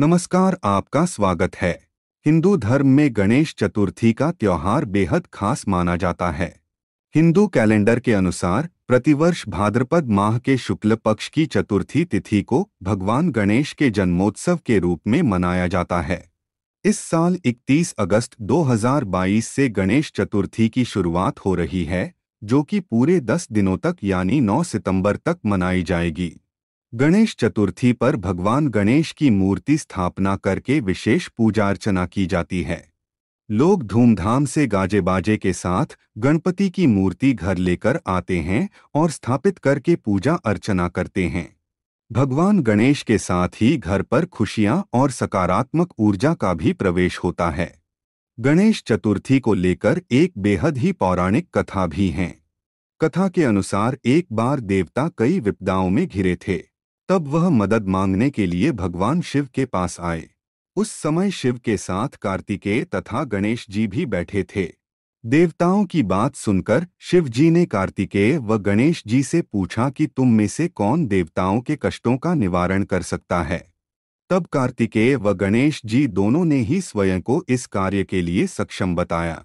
नमस्कार आपका स्वागत है हिंदू धर्म में गणेश चतुर्थी का त्यौहार बेहद खास माना जाता है हिंदू कैलेंडर के अनुसार प्रतिवर्ष भाद्रपद माह के शुक्ल पक्ष की चतुर्थी तिथि को भगवान गणेश के जन्मोत्सव के रूप में मनाया जाता है इस साल 31 अगस्त 2022 से गणेश चतुर्थी की शुरुआत हो रही है जो कि पूरे 10 दिनों तक यानी 9 सितंबर तक मनाई जाएगी गणेश चतुर्थी पर भगवान गणेश की मूर्ति स्थापना करके विशेष पूजा अर्चना की जाती है लोग धूमधाम से गाजे बाजे के साथ गणपति की मूर्ति घर लेकर आते हैं और स्थापित करके पूजा अर्चना करते हैं भगवान गणेश के साथ ही घर पर खुशियां और सकारात्मक ऊर्जा का भी प्रवेश होता है गणेश चतुर्थी को लेकर एक बेहद ही पौराणिक कथा भी है कथा के अनुसार एक बार देवता कई विपदाओं में घिरे थे तब वह मदद मांगने के लिए भगवान शिव के पास आए उस समय शिव के साथ कार्तिकेय तथा गणेश जी भी बैठे थे देवताओं की बात सुनकर शिव जी ने कार्तिकेय व गणेश जी से पूछा कि तुम में से कौन देवताओं के कष्टों का निवारण कर सकता है तब कार्तिकेय व गणेश जी दोनों ने ही स्वयं को इस कार्य के लिए सक्षम बताया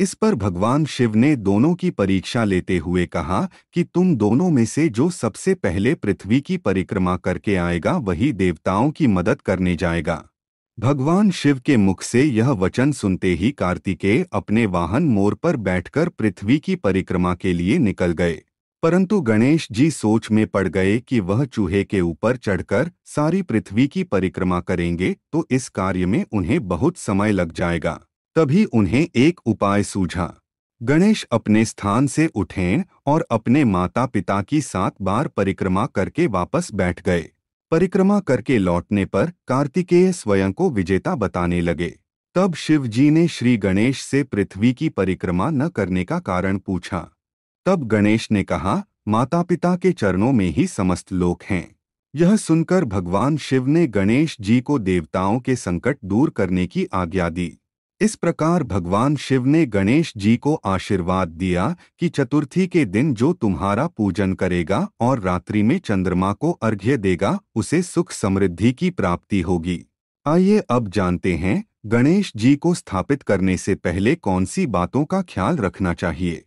इस पर भगवान शिव ने दोनों की परीक्षा लेते हुए कहा कि तुम दोनों में से जो सबसे पहले पृथ्वी की परिक्रमा करके आएगा वही देवताओं की मदद करने जाएगा भगवान शिव के मुख से यह वचन सुनते ही कार्तिकेय अपने वाहन मोर पर बैठकर पृथ्वी की परिक्रमा के लिए निकल गए परंतु गणेश जी सोच में पड़ गए कि वह चूहे के ऊपर चढ़कर सारी पृथ्वी की परिक्रमा करेंगे तो इस कार्य में उन्हें बहुत समय लग जाएगा तभी उन्हें एक उपाय सूझा गणेश अपने स्थान से उठें और अपने माता पिता की सात बार परिक्रमा करके वापस बैठ गए परिक्रमा करके लौटने पर कार्तिकेय स्वयं को विजेता बताने लगे तब शिवजी ने श्री गणेश से पृथ्वी की परिक्रमा न करने का कारण पूछा तब गणेश ने कहा माता पिता के चरणों में ही समस्त लोक हैं यह सुनकर भगवान शिव ने गणेश जी को देवताओं के संकट दूर करने की आज्ञा दी इस प्रकार भगवान शिव ने गणेश जी को आशीर्वाद दिया कि चतुर्थी के दिन जो तुम्हारा पूजन करेगा और रात्रि में चंद्रमा को अर्घ्य देगा उसे सुख समृद्धि की प्राप्ति होगी आइए अब जानते हैं गणेश जी को स्थापित करने से पहले कौन सी बातों का ख्याल रखना चाहिए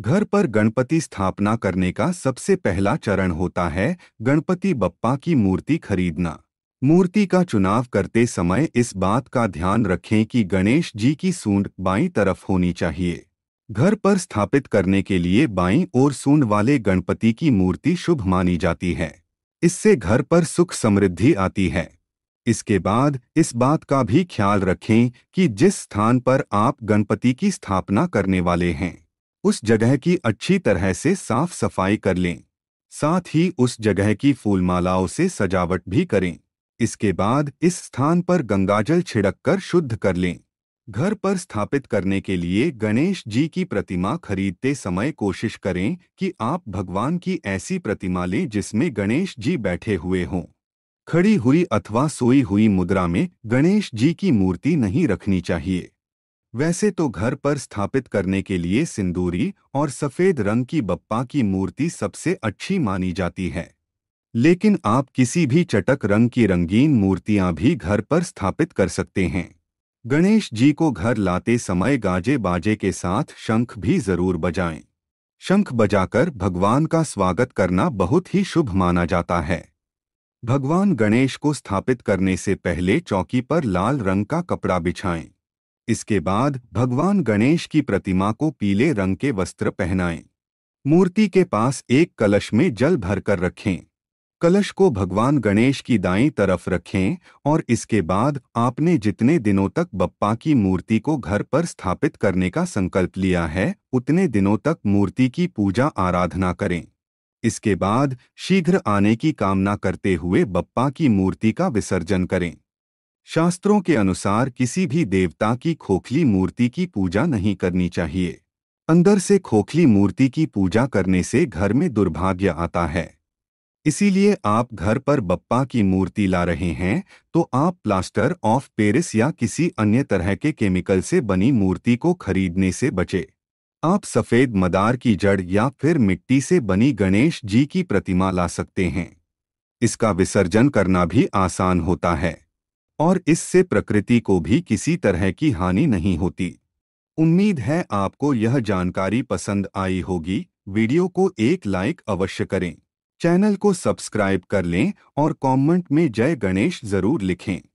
घर पर गणपति स्थापना करने का सबसे पहला चरण होता है गणपति बप्पा की मूर्ति खरीदना मूर्ति का चुनाव करते समय इस बात का ध्यान रखें कि गणेश जी की सूंड बाई तरफ होनी चाहिए घर पर स्थापित करने के लिए बाई और सूंड वाले गणपति की मूर्ति शुभ मानी जाती है इससे घर पर सुख समृद्धि आती है इसके बाद इस बात का भी ख्याल रखें कि जिस स्थान पर आप गणपति की स्थापना करने वाले हैं उस जगह की अच्छी तरह से साफ सफाई कर लें साथ ही उस जगह की फूलमालाओं से सजावट भी करें इसके बाद इस स्थान पर गंगाजल छिड़ककर शुद्ध कर लें घर पर स्थापित करने के लिए गणेश जी की प्रतिमा खरीदते समय कोशिश करें कि आप भगवान की ऐसी प्रतिमा लें जिसमें गणेश जी बैठे हुए हों खड़ी हुई अथवा सोई हुई मुद्रा में गणेश जी की मूर्ति नहीं रखनी चाहिए वैसे तो घर पर स्थापित करने के लिए सिंदूरी और सफ़ेद रंग की बप्पा की मूर्ति सबसे अच्छी मानी जाती है लेकिन आप किसी भी चटक रंग की रंगीन मूर्तियां भी घर पर स्थापित कर सकते हैं गणेश जी को घर लाते समय गाजे बाजे के साथ शंख भी जरूर बजाएं। शंख बजाकर भगवान का स्वागत करना बहुत ही शुभ माना जाता है भगवान गणेश को स्थापित करने से पहले चौकी पर लाल रंग का कपड़ा बिछाएं। इसके बाद भगवान गणेश की प्रतिमा को पीले रंग के वस्त्र पहनाएं। मूर्ति के पास एक कलश में जल भरकर रखें कलश को भगवान गणेश की दाएं तरफ रखें और इसके बाद आपने जितने दिनों तक बप्पा की मूर्ति को घर पर स्थापित करने का संकल्प लिया है उतने दिनों तक मूर्ति की पूजा आराधना करें इसके बाद शीघ्र आने की कामना करते हुए बप्पा की मूर्ति का विसर्जन करें शास्त्रों के अनुसार किसी भी देवता की खोखली मूर्ति की पूजा नहीं करनी चाहिए अंदर से खोखली मूर्ति की पूजा करने से घर में दुर्भाग्य आता है इसीलिए आप घर पर बप्पा की मूर्ति ला रहे हैं तो आप प्लास्टर ऑफ पेरिस या किसी अन्य तरह के केमिकल से बनी मूर्ति को खरीदने से बचे आप सफ़ेद मदार की जड़ या फिर मिट्टी से बनी गणेश जी की प्रतिमा ला सकते हैं इसका विसर्जन करना भी आसान होता है और इससे प्रकृति को भी किसी तरह की हानि नहीं होती उम्मीद है आपको यह जानकारी पसंद आई होगी वीडियो को एक लाइक अवश्य करें चैनल को सब्सक्राइब कर लें और कमेंट में जय गणेश जरूर लिखें